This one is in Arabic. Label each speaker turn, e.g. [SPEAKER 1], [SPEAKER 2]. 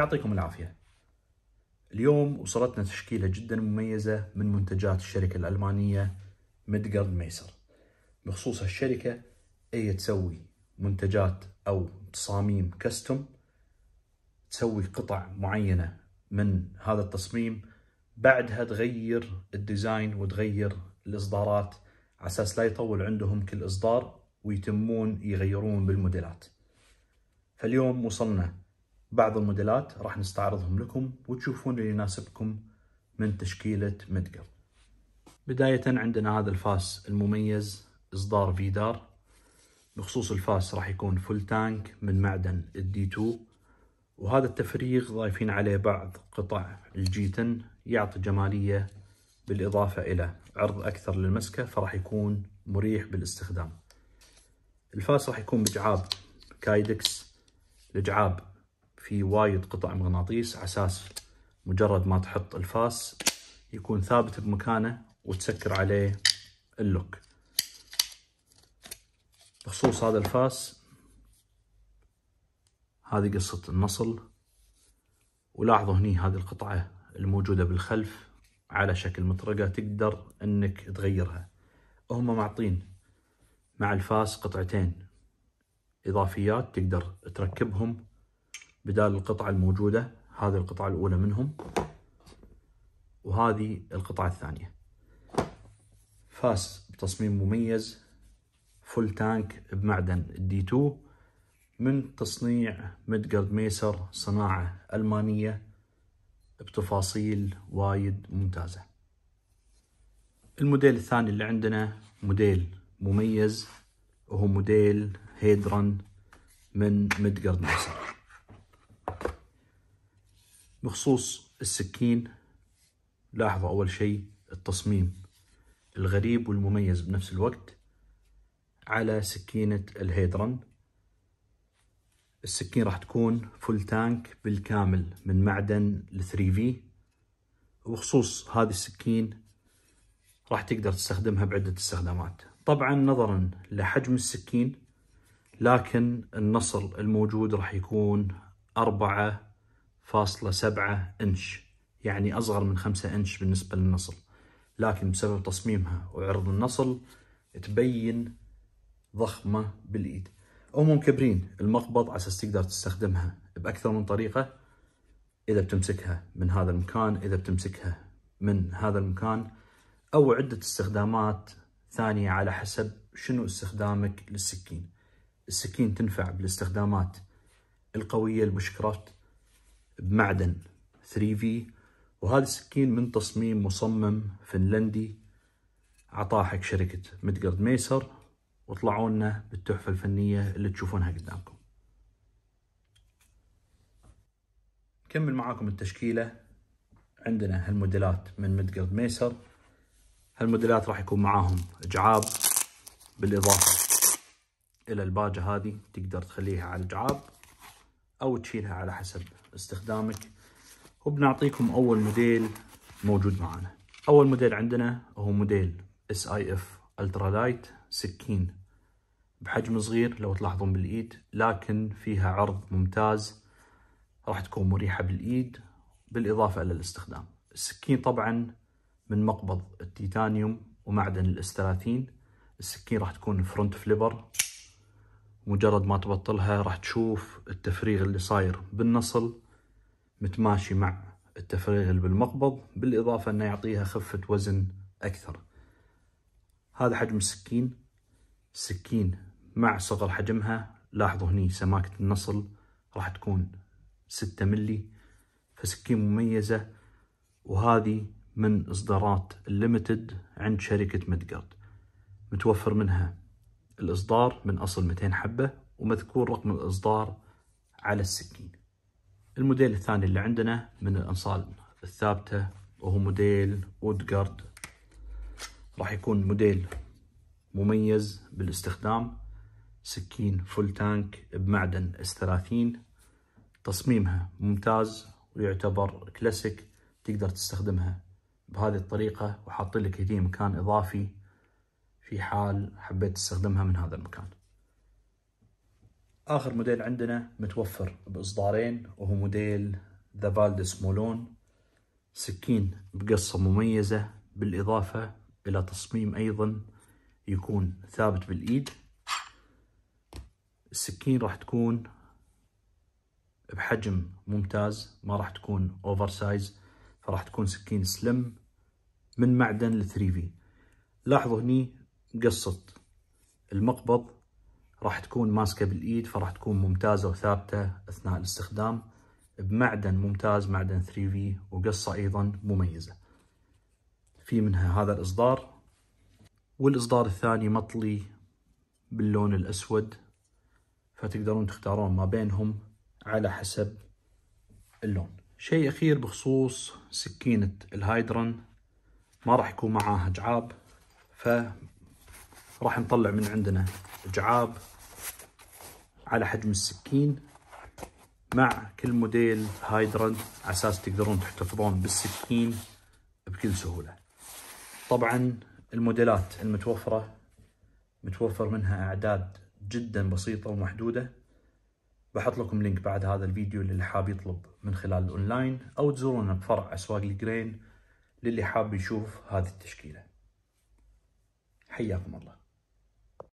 [SPEAKER 1] يعطيكم العافية اليوم وصلتنا تشكيلة جدا مميزة من منتجات الشركة الألمانية ميدغارد ميسر بخصوص هالشركة هي تسوي منتجات أو تصاميم كستم تسوي قطع معينة من هذا التصميم بعدها تغير الديزاين وتغير الإصدارات على أساس لا يطول عندهم كل إصدار ويتمون يغيرون بالموديلات فاليوم وصلنا بعض الموديلات راح نستعرضهم لكم وتشوفون اللي يناسبكم من تشكيلة مدقر بداية عندنا هذا الفاس المميز إصدار فيدار بخصوص الفاس راح يكون فول تانك من معدن الدي 2 وهذا التفريغ ضايفين عليه بعض قطع الجيتن يعطي جمالية بالإضافة إلى عرض أكثر للمسكة فراح يكون مريح بالاستخدام الفاس راح يكون بجعاب كايدكس الجعاب في وايد قطع مغناطيس عساس مجرد ما تحط الفاس يكون ثابت بمكانه وتسكر عليه اللوك بخصوص هذا الفاس هذه قصة النصل ولاحظوا هني هذه القطعة الموجودة بالخلف على شكل مطرقة تقدر انك تغيرها هم معطين مع الفاس قطعتين اضافيات تقدر تركبهم بدال القطعة الموجودة هذه القطعة الأولى منهم وهذه القطعة الثانية فاس بتصميم مميز فول تانك بمعدن الدي 2 من تصنيع مدقرد ميسر صناعة ألمانية بتفاصيل وايد ممتازة الموديل الثاني اللي عندنا موديل مميز وهو موديل هيدرن من مدقرد ميسر بخصوص السكين لاحظوا أول شيء التصميم الغريب والمميز بنفس الوقت على سكينة الهيدرن السكين راح تكون فول تانك بالكامل من معدن ال 3 في وبخصوص هذه السكين راح تقدر تستخدمها بعدة استخدامات طبعا نظرا لحجم السكين لكن النصر الموجود راح يكون أربعة فاصلة سبعة إنش يعني أصغر من خمسة إنش بالنسبة للنصل لكن بسبب تصميمها وعرض النصل تبين ضخمة بالإيد أو مكبرين المقبض على أساس تقدر تستخدمها بأكثر من طريقة إذا بتمسكها من هذا المكان إذا بتمسكها من هذا المكان أو عدة استخدامات ثانية على حسب شنو استخدامك للسكين السكين تنفع بالاستخدامات القوية البوشكرافت بمعدن 3V وهذا السكين من تصميم مصمم فنلندي عطاه حق شركة مدقرد ميسر وطلعوا لنا بالتحفة الفنية اللي تشوفونها قدامكم كمل معاكم التشكيلة عندنا هالموديلات من مدقرد ميسر هالموديلات راح يكون معاهم جعاب بالإضافة إلى الباجة هذه تقدر تخليها على الجعاب او تشيلها على حسب استخدامك وبنعطيكم اول موديل موجود معنا اول موديل عندنا هو موديل اس اي اف الترا لايت سكين بحجم صغير لو تلاحظون بالايد لكن فيها عرض ممتاز راح تكون مريحه بالايد بالاضافه الى الاستخدام السكين طبعا من مقبض التيتانيوم ومعدن الاس 30 السكين راح تكون فرونت فليبر مجرد ما تبطلها راح تشوف التفريغ اللي صاير بالنصل متماشي مع التفريغ اللي بالمقبض بالإضافة أنه يعطيها خفة وزن أكثر هذا حجم السكين السكين مع صغر حجمها لاحظوا هني سماكة النصل راح تكون ستة ملي فسكين مميزة وهذه من إصدارات الليمتد عند شركة مدقرد متوفر منها الإصدار من أصل 200 حبة ومذكور رقم الإصدار على السكين الموديل الثاني اللي عندنا من الأنصال الثابتة وهو موديل وودجارد راح يكون موديل مميز بالاستخدام سكين فول تانك بمعدن اس 30 تصميمها ممتاز ويعتبر كلاسيك تقدر تستخدمها بهذه الطريقة وحاطين لك هدية مكان إضافي في حال حبيت تستخدمها من هذا المكان آخر موديل عندنا متوفر بإصدارين وهو موديل ذا فالدس مولون سكين بقصة مميزة بالإضافة إلى تصميم أيضا يكون ثابت بالإيد السكين راح تكون بحجم ممتاز ما راح تكون اوفر سايز فراح تكون سكين سلم من معدن ل 3 في لاحظوا هني قصة المقبض راح تكون ماسكة بالايد فراح تكون ممتازة وثابتة اثناء الاستخدام بمعدن ممتاز معدن 3V وقصة ايضا مميزة في منها هذا الاصدار والاصدار الثاني مطلي باللون الاسود فتقدرون تختارون ما بينهم على حسب اللون شيء اخير بخصوص سكينة الهايدرن ما راح يكون معاها جعاب ف راح نطلع من عندنا جعاب على حجم السكين مع كل موديل هايدرن على اساس تقدرون تحتفظون بالسكين بكل سهوله. طبعا الموديلات المتوفره متوفر منها اعداد جدا بسيطه ومحدوده. بحط لكم لينك بعد هذا الفيديو للي حاب يطلب من خلال الاونلاين او تزورونا بفرع اسواق الجرين للي حاب يشوف هذه التشكيله. حياكم الله.